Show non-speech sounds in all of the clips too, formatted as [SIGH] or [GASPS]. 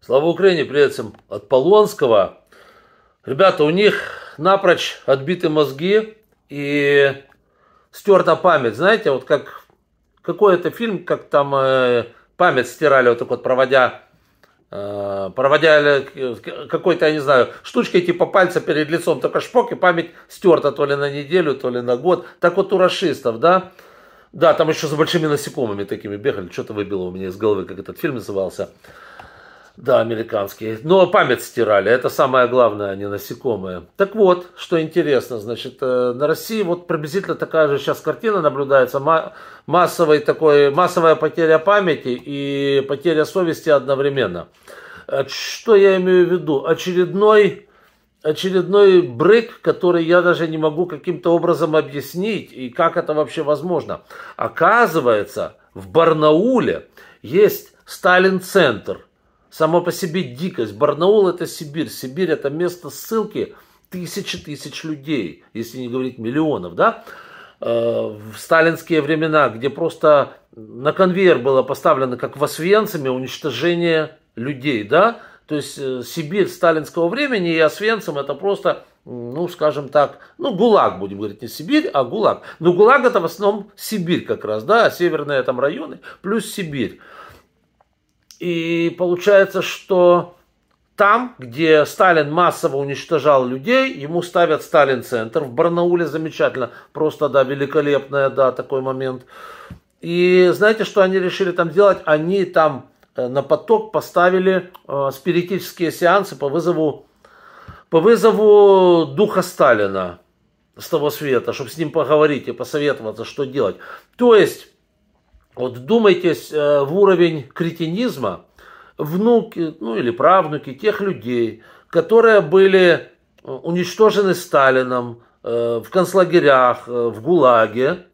Слава Украине, привет всем от Полонского. Ребята, у них напрочь отбиты мозги и стерта память. Знаете, вот как какой-то фильм, как там э, память стирали, вот так вот проводя э, проводя э, какой-то, я не знаю, штучкой типа пальца перед лицом, только шпок, и память стерта то ли на неделю, то ли на год. Так вот у расистов, да? Да, там еще с большими насекомыми такими бегали, что-то выбило у меня из головы, как этот фильм назывался. Да, американские. Но память стирали, это самое главное, а не насекомые. Так вот, что интересно, значит, э, на России вот приблизительно такая же сейчас картина наблюдается, массовой такой, массовая потеря памяти и потеря совести одновременно. Э, что я имею в виду? Очередной, очередной брык, который я даже не могу каким-то образом объяснить, и как это вообще возможно. Оказывается, в Барнауле есть Сталин-центр – Само по себе дикость. Барнаул это Сибирь. Сибирь это место ссылки тысячи тысяч людей, если не говорить миллионов, да? Э, в сталинские времена, где просто на конвейер было поставлено, как в Освенциме, уничтожение людей, да? То есть э, Сибирь сталинского времени и Освенцим это просто, ну, скажем так, ну, ГУЛАГ, будем говорить, не Сибирь, а ГУЛАГ. Но ГУЛАГ это в основном Сибирь как раз, да, а северные там районы плюс Сибирь. И получается, что там, где Сталин массово уничтожал людей, ему ставят Сталин-центр. В Барнауле замечательно, просто, да, великолепная, да, такой момент. И знаете, что они решили там делать? Они там э, на поток поставили э, спиритические сеансы по вызову, по вызову духа Сталина с того света, чтобы с ним поговорить и посоветоваться, что делать. То есть вот вдумайтесь э, в уровень кретинизма внуки, ну или правнуки тех людей, которые были э, уничтожены Сталином э, в концлагерях, в ГУЛАГе,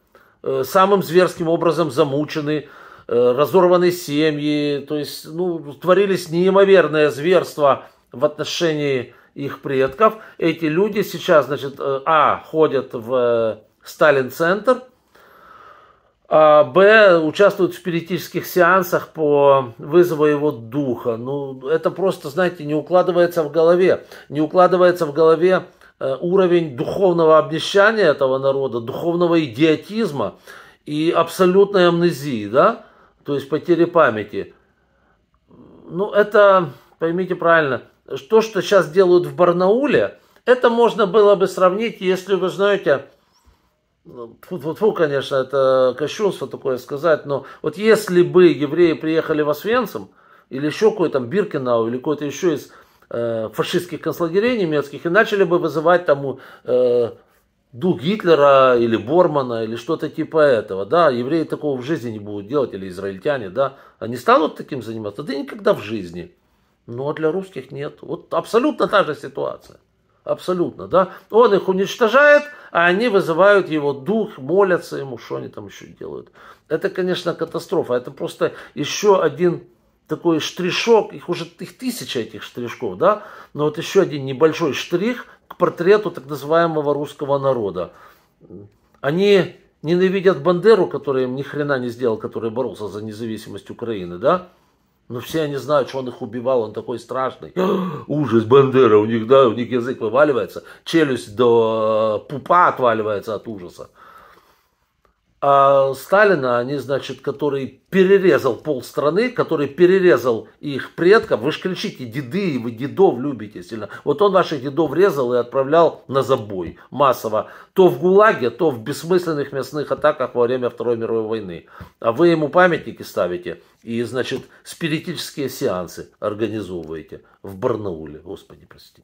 самым зверским образом замучены, разорваны семьи, то есть ну, творились неимоверные зверства в отношении их предков. Эти люди сейчас, значит, а, ходят в Сталин-центр – а, Б участвует в спиритических сеансах по вызову его духа. Ну, это просто, знаете, не укладывается в голове. Не укладывается в голове э, уровень духовного обнищания этого народа, духовного идиотизма и абсолютной амнезии, да, то есть потери памяти. Ну, это, поймите правильно, то, что сейчас делают в Барнауле, это можно было бы сравнить, если вы знаете, ну, фу, фу, фу, конечно, это кощунство такое сказать, но вот если бы евреи приехали в Освенцим, или еще какой-то там Биркенау, или какой-то еще из э, фашистских концлагерей немецких, и начали бы вызывать там э, дух Гитлера или Бормана, или что-то типа этого, да, евреи такого в жизни не будут делать, или израильтяне, да, они станут таким заниматься, да никогда в жизни. Но ну, а для русских нет. Вот абсолютно та же ситуация. Абсолютно, да. Он их уничтожает, а они вызывают его дух, молятся ему, что они там еще делают. Это, конечно, катастрофа. Это просто еще один такой штришок, их уже их тысяча этих штришков, да, но вот еще один небольшой штрих к портрету так называемого русского народа. Они ненавидят Бандеру, который им ни хрена не сделал, который боролся за независимость Украины, да, но ну, все они знают, что он их убивал, он такой страшный. [GASPS] Ужас, Бандера, у них, да, у них язык вываливается, челюсть до э, пупа отваливается от ужаса а Сталина, они, значит, который перерезал пол страны, который перерезал их предков. Вы же кричите, деды, вы дедов любите сильно. Вот он ваших дедов резал и отправлял на забой массово. То в ГУЛАГе, то в бессмысленных мясных атаках во время Второй мировой войны. А вы ему памятники ставите и, значит, спиритические сеансы организовываете в Барнауле. Господи, прости.